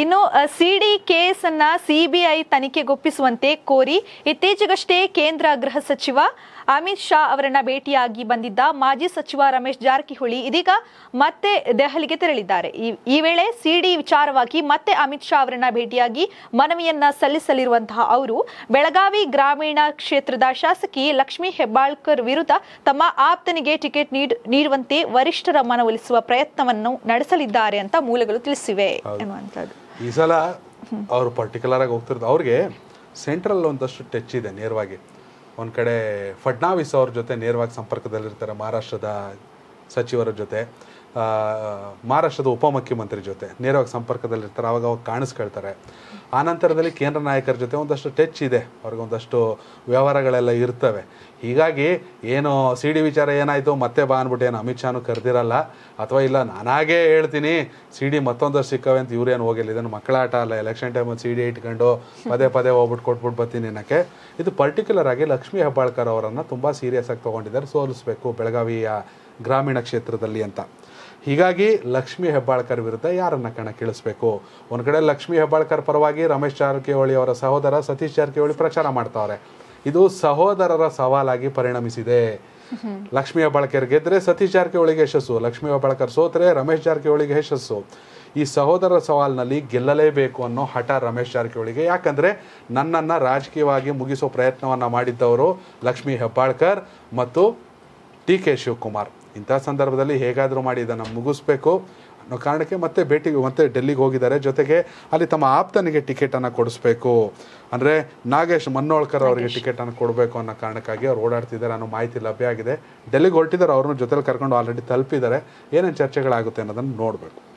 ಇನ್ನು ಸಿಡಿ ಕೇಸ್ ಅನ್ನ ಸಿಬಿಐ ಗೊಪ್ಪಿಸುವಂತೆ ಕೋರಿ ಇತ್ತೀಚೆಗಷ್ಟೇ ಕೇಂದ್ರ ಗೃಹ ಸಚಿವ ಅಮಿತ್ ಶಾ ಅವರನ್ನ ಭೇಟಿಯಾಗಿ ಬಂದಿದ್ದ ಮಾಜಿ ಸಚಿವ ರಮೇಶ್ ಜಾರಕಿಹೊಳಿ ಇದೀಗ ಮತ್ತೆ ದೆಹಲಿಗೆ ತೆರಳಿದ್ದಾರೆ ಈ ವೇಳೆ ಸಿಡಿ ವಿಚಾರವಾಗಿ ಮತ್ತೆ ಅಮಿತ್ ಶಾ ಅವರನ್ನ ಭೇಟಿಯಾಗಿ ಮನವಿಯನ್ನ ಸಲ್ಲಿಸಲಿರುವಂತಹ ಅವರು ಬೆಳಗಾವಿ ಗ್ರಾಮೀಣ ಕ್ಷೇತ್ರದ ಶಾಸಕಿ ಲಕ್ಷ್ಮಿ ಹೆಬ್ಬಾಳ್ಕರ್ ವಿರುದ್ಧ ತಮ್ಮ ಆಪ್ತನಿಗೆ ಟಿಕೆಟ್ ನೀಡುವಂತೆ ವರಿಷ್ಠರ ಮನವೊಲಿಸುವ ಪ್ರಯತ್ನವನ್ನು ನಡೆಸಲಿದ್ದಾರೆ ಅಂತ ಮೂಲಗಳು ತಿಳಿಸಿವೆ ಎನ್ನುವಂಥದ್ದು ಈ ಸಲ ಅವರು ಪರ್ಟಿಕ್ಯುಲರ್ ಆಗಿ ಹೋಗ್ತಿರೋದು ಅವ್ರಿಗೆ ಸೆಂಟ್ರಲ್ ಒಂದಷ್ಟು ಟಚ್ ಇದೆ ನೇರವಾಗಿ ಒಂದು ಕಡೆ ಫಡ್ನಾವಿಸ್ ಅವ್ರ ಜೊತೆ ನೇರವಾಗಿ ಸಂಪರ್ಕದಲ್ಲಿರ್ತಾರೆ ಮಹಾರಾಷ್ಟ್ರದ ಸಚಿವರ ಜೊತೆ ಮಹಾರಾಷ್ಟ್ರದ ಉಪಮುಖ್ಯಮಂತ್ರಿ ಜೊತೆ ನೇರವಾಗಿ ಸಂಪರ್ಕದಲ್ಲಿರ್ತಾರೆ ಆವಾಗ ಅವಾಗ ಕಾಣಿಸ್ಕೊಳ್ತಾರೆ ಆನಂತರದಲ್ಲಿ ಕೇಂದ್ರ ನಾಯಕರ ಜೊತೆ ಒಂದಷ್ಟು ಟಚ್ ಇದೆ ಅವ್ರಿಗೆ ಒಂದಷ್ಟು ವ್ಯವಹಾರಗಳೆಲ್ಲ ಇರ್ತವೆ ಹೀಗಾಗಿ ಏನು ಸಿ ಡಿ ವಿಚಾರ ಏನಾಯಿತು ಮತ್ತೆ ಬಾ ಅಂದ್ಬಿಟ್ಟು ಏನು ಅಮಿತ್ ಶಾನು ಕರೆದಿರಲ್ಲ ಅಥವಾ ಇಲ್ಲ ನಾನಾಗೇ ಹೇಳ್ತೀನಿ ಸಿ ಡಿ ಮತ್ತೊಂದಷ್ಟು ಸಿಕ್ಕವೆ ಅಂತ ಇವ್ರೇನು ಹೋಗಿಲ್ಲ ಇದನ್ನು ಮಕ್ಕಳ ಆಟ ಅಲ್ಲ ಎಲೆಕ್ಷನ್ ಟೈಮಲ್ಲಿ ಸಿ ಡಿ ಇಟ್ಕೊಂಡು ಪದೇ ಪದೇ ಹೋಗ್ಬಿಟ್ಟು ಕೊಟ್ಬಿಟ್ಟು ಬರ್ತೀನಿ ಅನ್ನೋಕ್ಕೆ ಇದು ಪರ್ಟಿಕ್ಯುಲರ್ ಆಗಿ ಲಕ್ಷ್ಮೀ ಹೆಬ್ಬಾಳ್ಕರ್ ಅವರನ್ನು ತುಂಬ ಸೀರಿಯಸ್ ಆಗಿ ತೊಗೊಂಡಿದ್ದಾರೆ ಸೋಲಿಸಬೇಕು ಬೆಳಗಾವಿಯ ಗ್ರಾಮೀಣ ಕ್ಷೇತ್ರದಲ್ಲಿ ಅಂತ ಹೀಗಾಗಿ ಲಕ್ಷ್ಮೀ ಹೆಬ್ಬಾಳ್ಕರ್ ವಿರುದ್ಧ ಯಾರನ್ನು ಕಣಕ್ಕಿಳಿಸಬೇಕು ಒಂದು ಕಡೆ ಲಕ್ಷ್ಮೀ ಹೆಬ್ಬಾಳ್ಕರ್ ಪರವಾಗಿ ರಮೇಶ್ ಜಾರಕಿಹೊಳಿ ಅವರ ಸಹೋದರ ಸತೀಶ್ ಜಾರಕಿಹೊಳಿ ಪ್ರಚಾರ ಮಾಡ್ತಾವ್ರೆ ಇದು ಸಹೋದರರ ಸವಾಲಾಗಿ ಪರಿಣಮಿಸಿದೆ ಲಕ್ಷ್ಮೀ ಹೆಬ್ಬಾಳ್ಕರ್ ಗೆದ್ದರೆ ಸತೀಶ್ ಜಾರಕಿಹೊಳಿಗೆ ಯಶಸ್ಸು ಲಕ್ಷ್ಮೀ ಹೆಬ್ಬಾಳ್ಕರ್ ಸೋತ್ರೆ ರಮೇಶ್ ಜಾರಕಿಹೊಳಿಗೆ ಯಶಸ್ಸು ಈ ಸಹೋದರರ ಸವಾಲಿನಲ್ಲಿ ಗೆಲ್ಲಲೇಬೇಕು ಅನ್ನೋ ಹಠ ರಮೇಶ್ ಜಾರಕಿಹೊಳಿಗೆ ಯಾಕಂದರೆ ನನ್ನನ್ನು ರಾಜಕೀಯವಾಗಿ ಮುಗಿಸೋ ಪ್ರಯತ್ನವನ್ನು ಮಾಡಿದ್ದವರು ಲಕ್ಷ್ಮೀ ಹೆಬ್ಬಾಳ್ಕರ್ ಮತ್ತು ಟಿ ಕೆ ಶಿವಕುಮಾರ್ ಇಂಥ ಸಂದರ್ಭದಲ್ಲಿ ಹೇಗಾದರೂ ಮಾಡಿ ಇದನ್ನು ಮುಗಿಸ್ಬೇಕು ಅನ್ನೋ ಕಾರಣಕ್ಕೆ ಮತ್ತೆ ಭೇಟಿಗೆ ಮತ್ತೆ ಡೆಲ್ಲಿಗೆ ಹೋಗಿದ್ದಾರೆ ಜೊತೆಗೆ ಅಲ್ಲಿ ತಮ್ಮ ಆಪ್ತನಿಗೆ ಟಿಕೆಟನ್ನು ಕೊಡಿಸ್ಬೇಕು ಅಂದರೆ ನಾಗೇಶ್ ಮನ್ನೋಳ್ಕರ್ ಅವರಿಗೆ ಟಿಕೆಟನ್ನು ಕೊಡಬೇಕು ಅನ್ನೋ ಕಾರಣಕ್ಕಾಗಿ ಅವ್ರು ಓಡಾಡ್ತಿದ್ದಾರೆ ಅನ್ನೋ ಮಾಹಿತಿ ಲಭ್ಯ ಆಗಿದೆ ಡೆಲ್ಲಿಗೆ ಹೊರಟಿದ್ದಾರೆ ಅವ್ರನ್ನ ಜೊತೆಲಿ ಕರ್ಕೊಂಡು ಆಲ್ರೆಡಿ ತಲುಪಿದ್ದಾರೆ ಏನೇನು ಚರ್ಚೆಗಳಾಗುತ್ತೆ ಅನ್ನೋದನ್ನು ನೋಡಬೇಕು